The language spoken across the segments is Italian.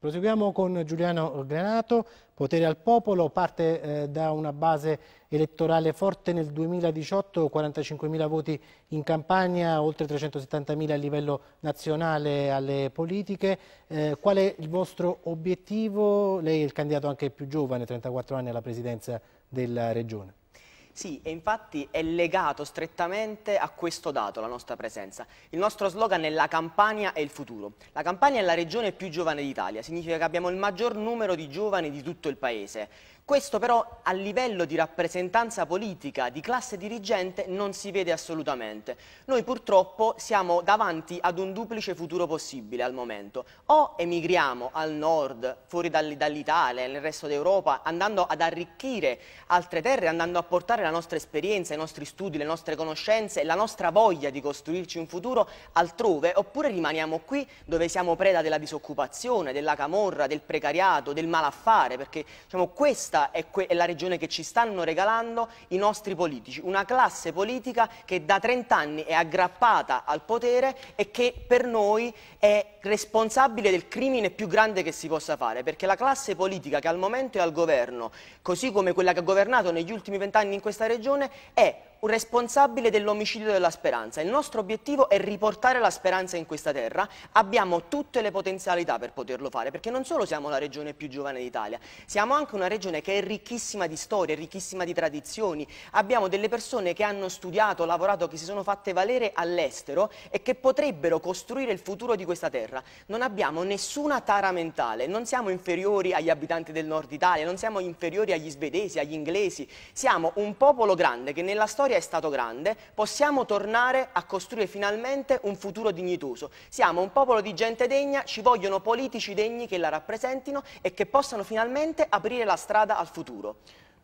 Proseguiamo con Giuliano Granato, potere al popolo, parte eh, da una base elettorale forte nel 2018, 45.000 voti in campagna, oltre 370.000 a livello nazionale alle politiche. Eh, qual è il vostro obiettivo? Lei è il candidato anche più giovane, 34 anni alla presidenza della regione. Sì, e infatti è legato strettamente a questo dato, la nostra presenza. Il nostro slogan è la Campania è il futuro. La Campania è la regione più giovane d'Italia, significa che abbiamo il maggior numero di giovani di tutto il paese. Questo però a livello di rappresentanza politica, di classe dirigente, non si vede assolutamente. Noi purtroppo siamo davanti ad un duplice futuro possibile al momento. O emigriamo al nord, fuori dall'Italia, nel resto d'Europa, andando ad arricchire altre terre, andando a portare la nostra esperienza, i nostri studi, le nostre conoscenze, la nostra voglia di costruirci un futuro altrove, oppure rimaniamo qui dove siamo preda della disoccupazione, della camorra, del precariato, del malaffare, perché diciamo, questa questa è, è, la regione che ci stanno regalando i nostri politici, una classe politica che da 30 anni è aggrappata al potere e che per noi è responsabile del crimine più grande che si possa fare, perché la classe politica che al momento è al governo, così come quella che ha governato negli ultimi vent'anni in questa regione, è un responsabile dell'omicidio della speranza. Il nostro obiettivo è riportare la speranza in questa terra. Abbiamo tutte le potenzialità per poterlo fare, perché non solo siamo la regione più giovane d'Italia, siamo anche una regione che è ricchissima di storie, ricchissima di tradizioni. Abbiamo delle persone che hanno studiato, lavorato, che si sono fatte valere all'estero e che potrebbero costruire il futuro di questa terra. Non abbiamo nessuna tara mentale, non siamo inferiori agli abitanti del nord Italia, non siamo inferiori agli svedesi, agli inglesi. Siamo un popolo grande che nella storia storia è stato grande, possiamo tornare a costruire finalmente un futuro dignitoso. Siamo un popolo di gente degna, ci vogliono politici degni che la rappresentino e che possano finalmente aprire la strada al futuro.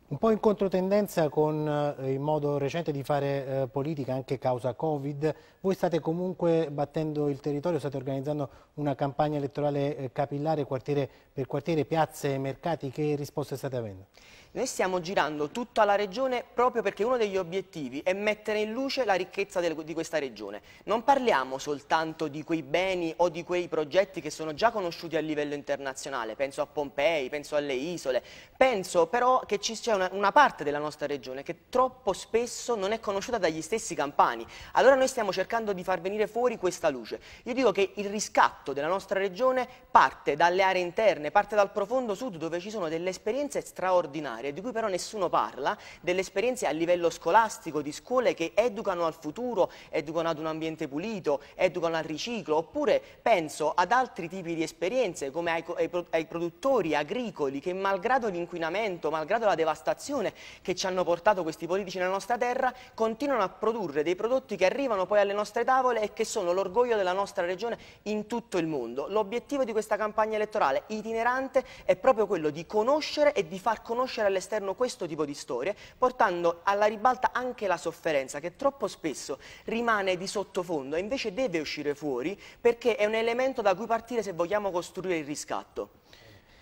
Un po' in controtendenza con eh, il modo recente di fare eh, politica anche causa Covid, voi state comunque battendo il territorio, state organizzando una campagna elettorale eh, capillare quartiere per quartiere, piazze e mercati, che risposte state avendo? Noi stiamo girando tutta la regione proprio perché uno degli obiettivi è mettere in luce la ricchezza del, di questa regione. Non parliamo soltanto di quei beni o di quei progetti che sono già conosciuti a livello internazionale, penso a Pompei, penso alle isole, penso però che ci sia una, una, parte della nostra regione che troppo spesso non è conosciuta dagli stessi campani. Allora noi stiamo cercando di far venire fuori questa luce. Io dico che il riscatto della nostra regione parte dalle aree interne, parte dal profondo sud dove ci sono delle esperienze straordinarie, di cui però nessuno parla, delle esperienze a livello scolastico, di scuole che educano al futuro, educano ad un ambiente pulito, educano al riciclo, oppure penso ad altri tipi di esperienze come ai, ai, ai produttori agricoli che malgrado l'inquinamento, malgrado la devastazione, devastazione che ci hanno portato questi politici nella nostra terra, continuano a produrre dei prodotti che arrivano poi alle nostre tavole e che sono l'orgoglio della nostra regione in tutto il mondo. L'obiettivo di questa campagna elettorale itinerante è proprio quello di conoscere e di far conoscere all'esterno questo tipo di storie, portando alla ribalta anche la sofferenza che troppo spesso rimane di sottofondo e invece deve uscire fuori perché è un elemento da cui partire se vogliamo costruire il riscatto.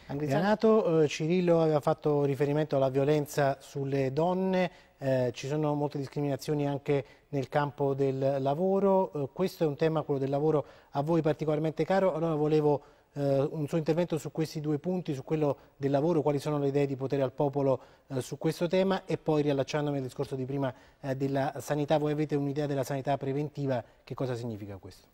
Granato, eh, Cirillo aveva fatto riferimento alla violenza sulle donne, eh, ci sono molte discriminazioni anche nel campo del lavoro, eh, questo è un tema, quello del lavoro, a voi particolarmente caro, allora volevo eh, un suo intervento su questi due punti, su quello del lavoro, quali sono le idee di potere al popolo eh, su questo tema e poi riallacciandomi al discorso di prima eh, della sanità, voi avete un'idea della sanità preventiva, che cosa significa questo?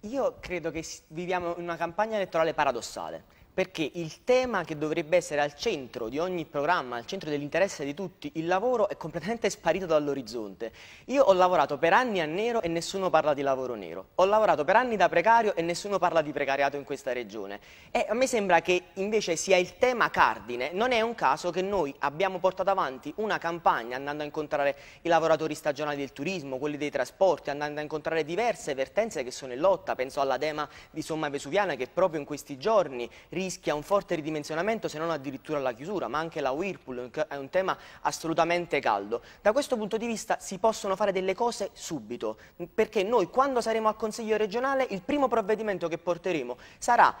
Io credo che viviamo in una campagna elettorale paradossale perché il tema che dovrebbe essere al centro di ogni programma, al centro dell'interesse di tutti, il lavoro è completamente sparito dall'orizzonte. Io ho lavorato per anni a nero e nessuno parla di lavoro nero. Ho lavorato per anni da precario e nessuno parla di precariato in questa regione. E a me sembra che invece sia il tema cardine. Non è un caso che noi abbiamo portato avanti una campagna andando a incontrare i lavoratori stagionali del turismo, quelli dei trasporti, andando a incontrare diverse vertenze che sono in lotta. Penso alla Dema di Somma Vesuviana che proprio in questi giorni rischia un forte ridimensionamento se non addirittura la chiusura, ma anche la Whirlpool è un tema assolutamente caldo. Da questo punto di vista si possono fare delle cose subito, perché noi quando saremo al Consiglio regionale il primo provvedimento che porteremo sarà,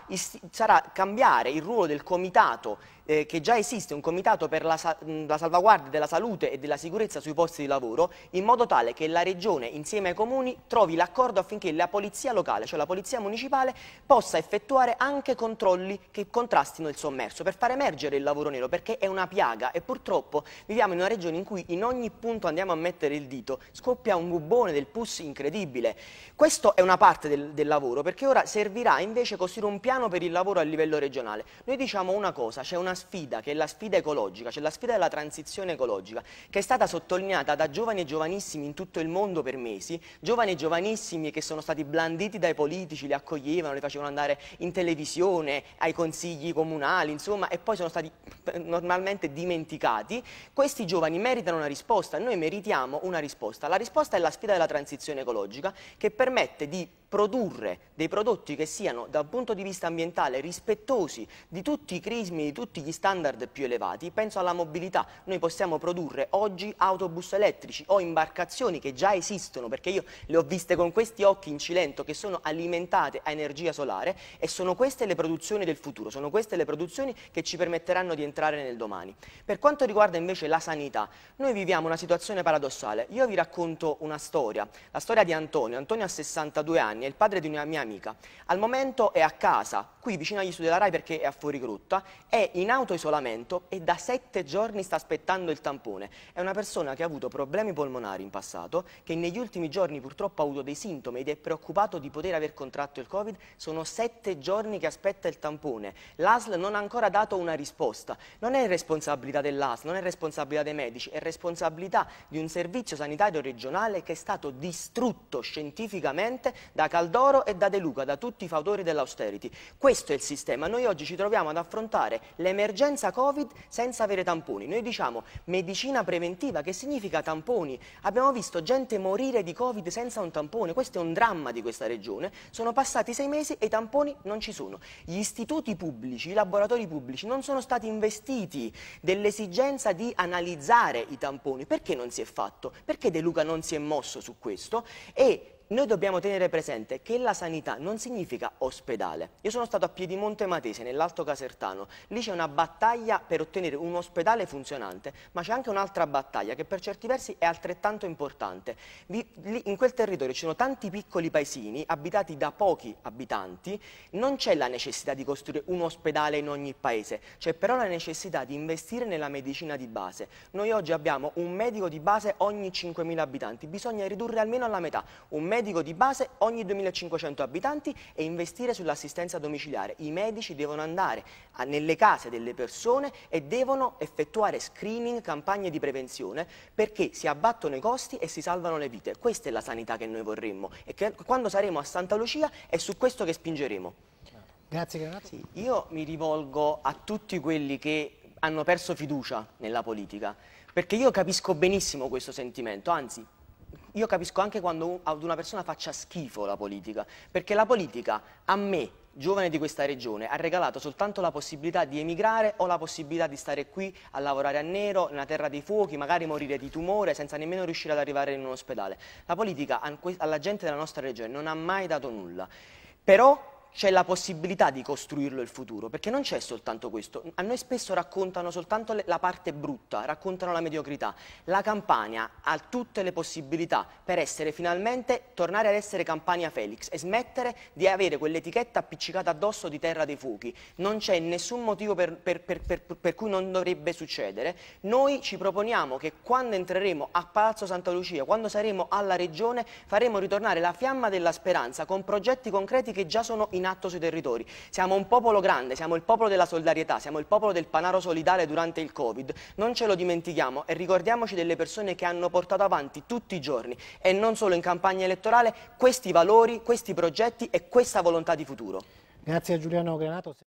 sarà cambiare il ruolo del comitato eh, che già esiste, un comitato per la, la salvaguardia della salute e della sicurezza sui posti di lavoro, in modo tale che la regione insieme ai comuni trovi l'accordo affinché la polizia locale, cioè la polizia municipale, possa effettuare anche controlli che contrastino il sommerso, per far emergere il lavoro nero, perché è una piaga e purtroppo viviamo in una regione in cui in ogni punto andiamo a mettere il dito, scoppia un gubbone del pus incredibile. Questo è una parte del, del lavoro, perché ora servirà invece costruire un piano per il lavoro a livello regionale. Noi diciamo una cosa, c'è una sfida, che è la sfida ecologica, c'è la sfida della transizione ecologica, che è stata sottolineata da giovani e giovanissimi in tutto il mondo per mesi, giovani e giovanissimi che sono stati blanditi dai politici, li accoglievano, li facevano andare in televisione, ai concerti, consigli comunali, insomma, e poi sono stati normalmente dimenticati, questi giovani meritano una risposta, noi meritiamo una risposta. La risposta è la sfida della transizione ecologica che permette di produrre dei prodotti che siano dal punto di vista ambientale rispettosi di tutti i crismi, di tutti gli standard più elevati, penso alla mobilità, noi possiamo produrre oggi autobus elettrici o imbarcazioni che già esistono, perché io le ho viste con questi occhi in Cilento, che sono alimentate a energia solare e sono queste le produzioni del futuro, sono queste le produzioni che ci permetteranno di entrare nel domani. Per quanto riguarda invece la sanità, noi viviamo una situazione paradossale, io vi racconto una storia, la storia di Antonio, Antonio ha 62 anni, Giovanni è il padre di una mia amica. Al momento è a casa, qui vicino agli studi della RAI perché è a fuorigrotta, è in autoisolamento e da sette giorni sta aspettando il tampone. È una persona che ha avuto problemi polmonari in passato, che negli ultimi giorni purtroppo ha avuto dei sintomi ed è preoccupato di poter aver contratto il Covid. Sono sette giorni che aspetta il tampone. L'ASL non ha ancora dato una risposta. Non è responsabilità dell'ASL, non è responsabilità dei medici, è responsabilità di un servizio sanitario regionale che è stato distrutto scientificamente da Caldoro e da De Luca, da tutti i fautori dell'austerity. Questo è il sistema. Noi oggi ci troviamo ad affrontare l'emergenza Covid senza avere tamponi. Noi diciamo medicina preventiva, che significa tamponi. Abbiamo visto gente morire di Covid senza un tampone. Questo è un dramma di questa regione. Sono passati sei mesi e i tamponi non ci sono. Gli istituti pubblici, i laboratori pubblici non sono stati investiti dell'esigenza di analizzare i tamponi. Perché non si è fatto? Perché De Luca non si è mosso su questo? E noi dobbiamo tenere presente che la sanità non significa ospedale. Io sono stato a Piedimonte Matese, nell'Alto Casertano, lì c'è una battaglia per ottenere un ospedale funzionante, ma c'è anche un'altra battaglia che per certi versi è altrettanto importante. in quel territorio ci sono tanti piccoli paesini abitati da pochi abitanti, non c'è la necessità di costruire un ospedale in ogni paese, c'è però la necessità di investire nella medicina di base. Noi oggi abbiamo un medico di base ogni 5.000 abitanti, bisogna ridurre almeno alla metà. Un medico di base ogni 2500 abitanti e investire sull'assistenza domiciliare. I medici devono andare nelle case delle persone e devono effettuare screening, campagne di prevenzione perché si abbattono i costi e si salvano le vite. Questa è la sanità che noi vorremmo e che quando saremo a Santa Lucia è su questo che spingeremo. Grazie, grazie. Sì, io mi rivolgo a tutti quelli che hanno perso fiducia nella politica perché io capisco benissimo questo sentimento, anzi io capisco anche quando ad una persona faccia schifo la politica, perché la politica a me, giovane di questa regione, ha regalato soltanto la possibilità di emigrare o la possibilità di stare qui a lavorare a nero, nella terra dei fuochi, magari morire di tumore senza nemmeno riuscire ad arrivare in un ospedale. La politica alla gente della nostra regione non ha mai dato nulla. Però c'è la possibilità di costruirlo il futuro, perché non c'è soltanto questo. A noi spesso raccontano soltanto la parte brutta, raccontano la mediocrità. La Campania ha tutte le possibilità per essere finalmente, tornare ad essere Campania Felix e smettere di avere quell'etichetta appiccicata addosso di terra dei fuochi. Non c'è nessun motivo per, per, per, per, cui non dovrebbe succedere. Noi ci proponiamo che quando entreremo a Palazzo Santa Lucia, quando saremo alla Regione, faremo ritornare la fiamma della speranza con progetti concreti che già sono in in atto sui territori. Siamo un popolo grande, siamo il popolo della solidarietà, siamo il popolo del panaro solidale durante il Covid. Non ce lo dimentichiamo e ricordiamoci delle persone che hanno portato avanti tutti i giorni e non solo in campagna elettorale questi valori, questi progetti e questa volontà di futuro. Grazie a Giuliano Granato.